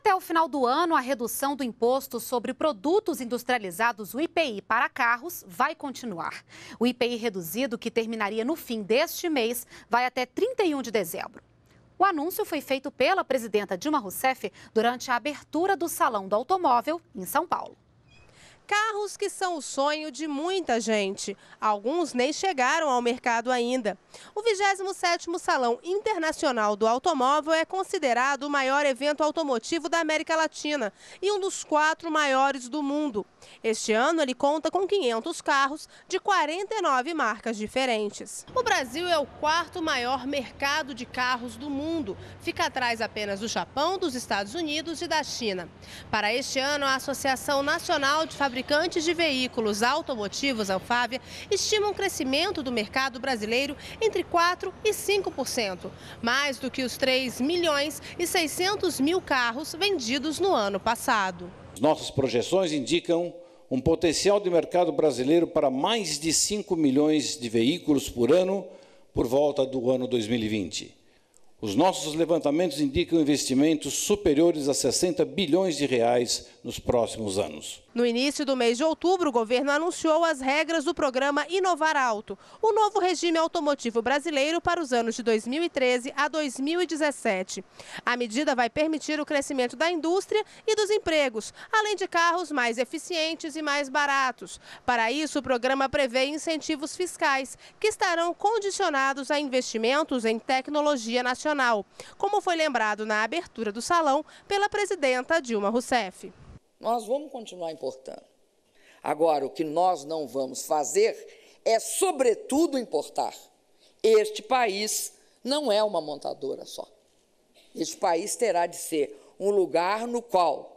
Até o final do ano, a redução do imposto sobre produtos industrializados, o IPI, para carros vai continuar. O IPI reduzido, que terminaria no fim deste mês, vai até 31 de dezembro. O anúncio foi feito pela presidenta Dilma Rousseff durante a abertura do Salão do Automóvel em São Paulo. Carros que são o sonho de muita gente. Alguns nem chegaram ao mercado ainda. O 27º Salão Internacional do Automóvel é considerado o maior evento automotivo da América Latina e um dos quatro maiores do mundo. Este ano ele conta com 500 carros de 49 marcas diferentes. O Brasil é o quarto maior mercado de carros do mundo. Fica atrás apenas do Japão, dos Estados Unidos e da China. Para este ano, a Associação Nacional de Fabricantes fabricantes de veículos automotivos, Alfávia, estimam um crescimento do mercado brasileiro entre 4% e 5%, mais do que os 3 milhões e 600 mil carros vendidos no ano passado. Nossas projeções indicam um potencial de mercado brasileiro para mais de 5 milhões de veículos por ano por volta do ano 2020. Os nossos levantamentos indicam investimentos superiores a 60 bilhões de reais nos próximos anos. No início do mês de outubro, o governo anunciou as regras do programa Inovar Alto, o novo regime automotivo brasileiro para os anos de 2013 a 2017. A medida vai permitir o crescimento da indústria e dos empregos, além de carros mais eficientes e mais baratos. Para isso, o programa prevê incentivos fiscais, que estarão condicionados a investimentos em tecnologia nacional. Nacional, como foi lembrado na abertura do salão pela presidenta Dilma Rousseff. Nós vamos continuar importando. Agora, o que nós não vamos fazer é, sobretudo, importar. Este país não é uma montadora só. Este país terá de ser um lugar no qual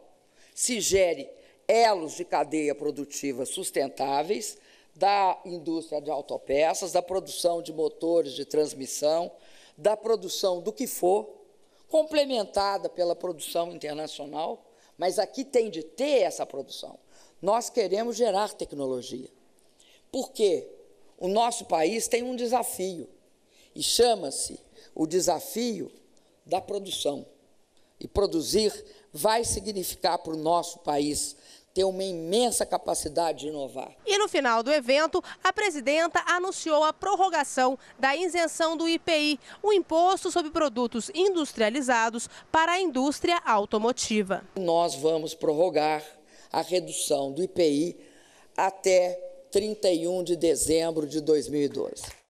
se gere elos de cadeia produtiva sustentáveis da indústria de autopeças, da produção de motores de transmissão, da produção do que for, complementada pela produção internacional, mas aqui tem de ter essa produção. Nós queremos gerar tecnologia. Por quê? O nosso país tem um desafio, e chama-se o desafio da produção. E produzir vai significar para o nosso país tem uma imensa capacidade de inovar. E no final do evento, a presidenta anunciou a prorrogação da isenção do IPI, o imposto sobre produtos industrializados para a indústria automotiva. Nós vamos prorrogar a redução do IPI até 31 de dezembro de 2012.